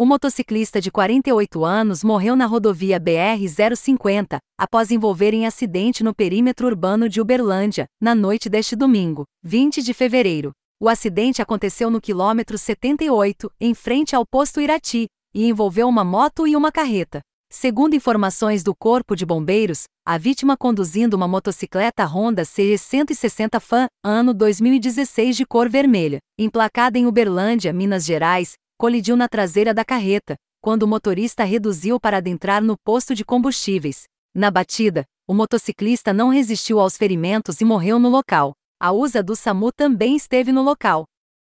O motociclista de 48 anos morreu na rodovia BR-050, após envolver em acidente no perímetro urbano de Uberlândia, na noite deste domingo, 20 de fevereiro. O acidente aconteceu no quilômetro 78, em frente ao posto Irati, e envolveu uma moto e uma carreta. Segundo informações do Corpo de Bombeiros, a vítima conduzindo uma motocicleta Honda CG 160 Fan, ano 2016 de cor vermelha, emplacada em Uberlândia, Minas Gerais, colidiu na traseira da carreta, quando o motorista reduziu para adentrar no posto de combustíveis. Na batida, o motociclista não resistiu aos ferimentos e morreu no local. A USA do SAMU também esteve no local.